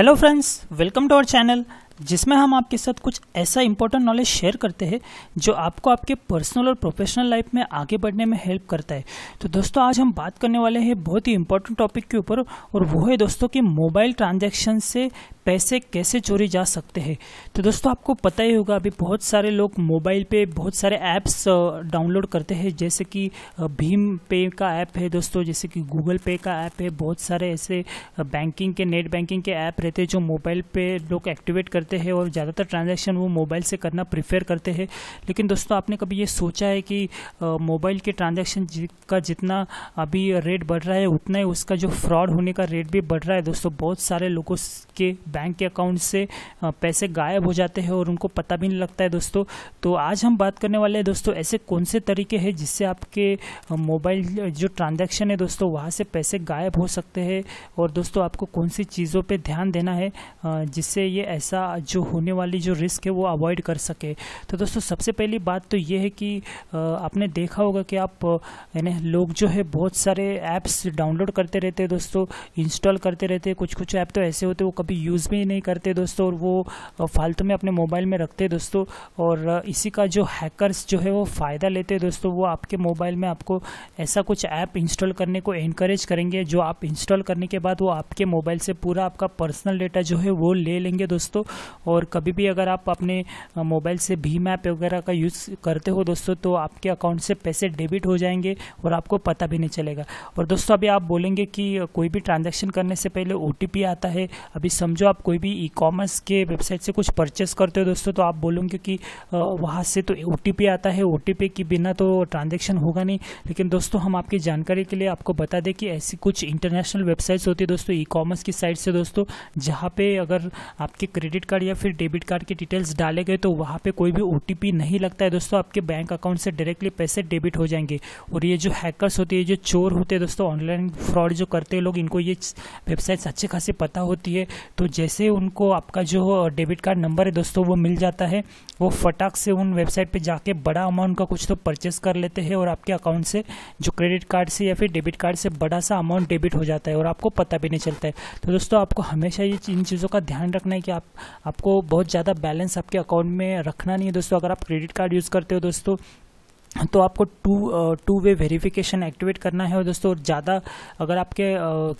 hello friends welcome to our channel जिसमें हम आपके साथ कुछ ऐसा इंपॉर्टेंट नॉलेज शेयर करते हैं जो आपको आपके पर्सनल और प्रोफेशनल लाइफ में आगे बढ़ने में हेल्प करता है तो दोस्तों आज हम बात करने वाले हैं बहुत ही इंपॉर्टेंट टॉपिक के ऊपर और वो है दोस्तों कि मोबाइल ट्रांजैक्शन से पैसे कैसे चोरी जा सकते हैं तो दोस्तों आपको पता ही होगा अभी बहुत सारे लोग मोबाइल पे बहुत सारे ऐप्स डाउनलोड करते हैं जैसे कि भीम पे का ऐप है दोस्तों जैसे कि गूगल पे का ऐप है बहुत सारे ऐसे बैंकिंग के नेट बैंकिंग के ऐप रहते हैं जो मोबाइल पे लोग एक्टिवेट करते हैं और ज़्यादातर ट्रांजेक्शन वो मोबाइल से करना प्रिफेयर करते हैं लेकिन दोस्तों आपने कभी ये सोचा है कि मोबाइल के ट्रांजेक्शन का जितना अभी रेट बढ़ रहा है उतना ही उसका जो फ्रॉड होने का रेट भी बढ़ रहा है दोस्तों बहुत सारे लोगों के बैंक के अकाउंट से पैसे गायब हो जाते हैं और उनको पता भी नहीं लगता है दोस्तों तो आज हम बात करने वाले हैं दोस्तों ऐसे कौन से तरीके हैं जिससे आपके मोबाइल जो ट्रांजेक्शन है दोस्तों वहाँ से पैसे गायब हो सकते हैं और दोस्तों आपको कौन सी चीज़ों पर ध्यान देना है जिससे ये ऐसा जो होने वाली जो रिस्क है वो अवॉइड कर सके तो दोस्तों सबसे पहली बात तो ये है कि आपने देखा होगा कि आप यानी लोग जो है बहुत सारे ऐप्स डाउनलोड करते रहते हैं दोस्तों इंस्टॉल करते रहते हैं कुछ कुछ ऐप तो ऐसे होते हैं वो कभी यूज़ यूज़ भी नहीं करते दोस्तों और वो फालतू में अपने मोबाइल में रखते दोस्तों और इसी का जो हैकर्स जो है वो फ़ायदा लेते दोस्तों वो आपके मोबाइल में आपको ऐसा कुछ ऐप इंस्टॉल करने को इनक्रेज करेंगे जो आप इंस्टॉल करने के बाद वो आपके मोबाइल से पूरा आपका पर्सनल डेटा जो है वो ले लेंगे दोस्तों और कभी भी अगर आप अपने मोबाइल से भीम ऐप वगैरह का यूज़ करते हो दोस्तों तो आपके अकाउंट से पैसे डेबिट हो जाएंगे और आपको पता भी नहीं चलेगा और दोस्तों अभी आप बोलेंगे कि कोई भी ट्रांजेक्शन करने से पहले ओ आता है अभी समझो आप कोई भी ई कॉमर्स के वेबसाइट से कुछ परचेस करते हो दोस्तों तो आप बोलोगे कि वहाँ से तो ओ आता है ओ के बिना तो ट्रांजेक्शन होगा नहीं लेकिन दोस्तों हम आपकी जानकारी के लिए आपको बता दें कि ऐसी कुछ इंटरनेशनल वेबसाइट्स होती है दोस्तों ई कॉमर्स की साइट से दोस्तों जहाँ पे अगर आपके क्रेडिट कार्ड या फिर डेबिट कार्ड की डिटेल्स डाले गए तो वहाँ पे कोई भी ओ नहीं लगता है दोस्तों आपके बैंक अकाउंट से डायरेक्टली पैसे डेबिट हो जाएंगे और ये जो हैकर्स होते हैं जो चोर होते हैं दोस्तों ऑनलाइन फ्रॉड जो करते हैं लोग इनको ये वेबसाइट्स अच्छी खासी पता होती है तो जैसे उनको आपका जो डेबिट कार्ड नंबर है दोस्तों वो मिल जाता है वो फटाक से उन वेबसाइट पे जाके बड़ा अमाउंट का कुछ तो परचेस कर लेते हैं और आपके अकाउंट से जो क्रेडिट कार्ड से या फिर डेबिट कार्ड से बड़ा सा अमाउंट डेबिट हो जाता है और आपको पता भी नहीं चलता है तो दोस्तों आपको हमेशा ये इन चीज़ों का ध्यान रखना है कि आप आपको बहुत ज़्यादा बैलेंस आपके अकाउंट में रखना नहीं है दोस्तों अगर आप क्रेडिट कार्ड यूज़ करते हो दोस्तों तो आपको two two way verification activate करना है और दोस्तों और ज़्यादा अगर आपके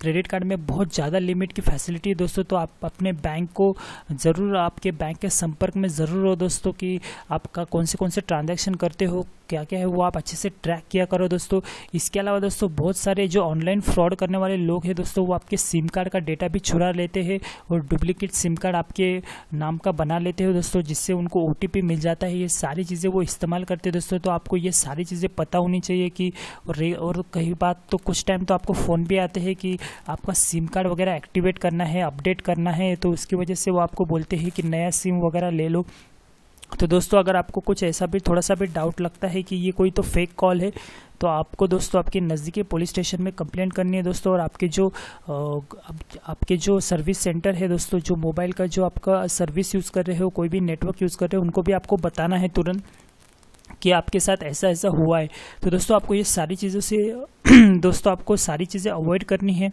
क्रेडिट कार्ड में बहुत ज़्यादा लिमिट की फैसिलिटी है दोस्तों तो आप अपने बैंक को ज़रूर आपके बैंक के संपर्क में ज़रूर हो दोस्तों कि आपका कौन से कौन से ट्रांजैक्शन करते हो क्या क्या है वो आप अच्छे से ट्रैक किया करो दोस्तों इसके अलावा दोस्तों बहुत सारे जो ऑनलाइन फ्रॉड करने वाले लोग हैं दोस्तों वो आपके सिम कार्ड का डेटा भी छुरा लेते हैं और डुप्लीकेट सिम कार्ड आपके नाम का बना लेते हैं दोस्तों जिससे उनको ओ मिल जाता है ये सारी चीज़ें वो इस्तेमाल करते हैं दोस्तों तो आपको ये सारी चीज़ें पता होनी चाहिए कि रे और कई बात तो कुछ टाइम तो आपको फ़ोन भी आते हैं कि आपका सिम कार्ड वगैरह एक्टिवेट करना है अपडेट करना है तो उसकी वजह से वो आपको बोलते हैं कि नया सिम वगैरह ले लो तो दोस्तों अगर आपको कुछ ऐसा भी थोड़ा सा भी डाउट लगता है कि ये कोई तो फेक कॉल है तो आपको दोस्तों आपके नज़दीकी पुलिस स्टेशन में कंप्लेंट करनी है दोस्तों और आपके जो आप, आपके जो सर्विस सेंटर है दोस्तों जो मोबाइल का जो आपका सर्विस यूज़ कर रहे हो कोई भी नेटवर्क यूज़ कर रहे हो उनको भी आपको बताना है तुरंत कि आपके साथ ऐसा ऐसा हुआ है तो दोस्तों आपको ये सारी चीज़ों से दोस्तों आपको सारी चीज़ें अवॉइड करनी है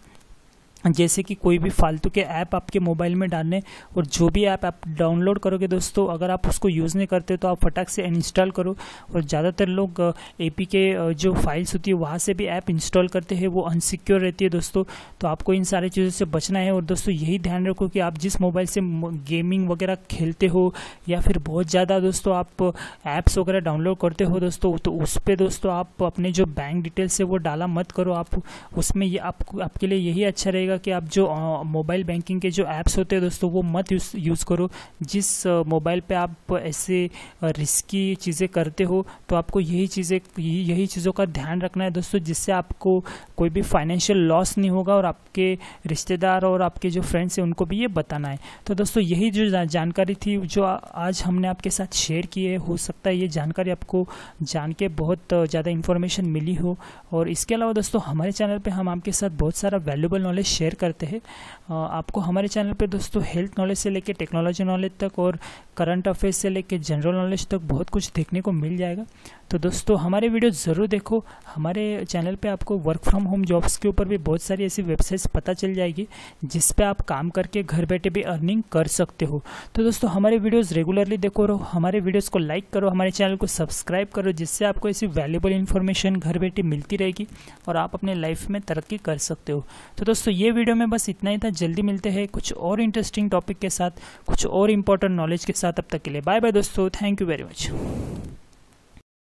जैसे कि कोई भी फालतू के ऐप आपके मोबाइल में डालने और जो भी ऐप आप डाउनलोड करोगे दोस्तों अगर आप उसको यूज़ नहीं करते तो आप फटाक से इंस्टॉल करो और ज़्यादातर लोग ए के जो फाइल्स होती है वहाँ से भी ऐप इंस्टॉल करते हैं वो अनसिक्योर रहती है दोस्तों तो आपको इन सारी चीज़ों से बचना है और दोस्तों यही ध्यान रखो कि आप जिस मोबाइल से गेमिंग वगैरह खेलते हो या फिर बहुत ज़्यादा दोस्तों आप ऐप्स वगैरह डाउनलोड करते हो दोस्तों तो उस पर दोस्तों आप अपने जो बैंक डिटेल्स है वो डाला मत करो आप उसमें आपके लिए यही अच्छा रहेगा रहेगा कि आप जो मोबाइल बैंकिंग के जो ऐप्स होते हैं दोस्तों वो मत यूज़ यूज़ करो जिस मोबाइल पे आप ऐसे रिस्की चीज़ें करते हो तो आपको यही चीज़ें यही चीज़ों का ध्यान रखना है दोस्तों जिससे आपको कोई भी फाइनेंशियल लॉस नहीं होगा और आपके रिश्तेदार और आपके जो फ्रेंड्स हैं उनको भी ये बताना है तो दोस्तों यही जो जानकारी थी जो आज हमने आपके साथ शेयर की है हो सकता है ये जानकारी आपको जान के बहुत ज़्यादा इन्फॉर्मेशन मिली हो और इसके अलावा दोस्तों हमारे चैनल पर हम आपके साथ बहुत सारा वैल्यूबल नॉलेज शेयर करते हैं आपको हमारे चैनल पर दोस्तों हेल्थ नॉलेज से लेकर टेक्नोलॉजी नॉलेज तक और करंट अफेयर्स से लेकर जनरल नॉलेज तक बहुत कुछ देखने को मिल जाएगा तो दोस्तों हमारे वीडियो ज़रूर देखो हमारे चैनल पे आपको वर्क फ्रॉम होम जॉब्स के ऊपर भी बहुत सारी ऐसी वेबसाइट्स पता चल जाएगी जिस पे आप काम करके घर बैठे भी अर्निंग कर सकते हो तो दोस्तों हमारे वीडियोस रेगुलरली देखो रहो हमारे वीडियोस को लाइक करो हमारे चैनल को सब्सक्राइब करो जिससे आपको ऐसी वैल्यूबल इन्फॉर्मेशन घर बैठे मिलती रहेगी और आप अपने लाइफ में तरक्की कर सकते हो तो दोस्तों ये वीडियो में बस इतना ही था जल्दी मिलते हैं कुछ और इंटरेस्टिंग टॉपिक के साथ कुछ और इंपॉर्टेंट नॉलेज के साथ अब तक के लिए बाय बाय दोस्तों थैंक यू वेरी मच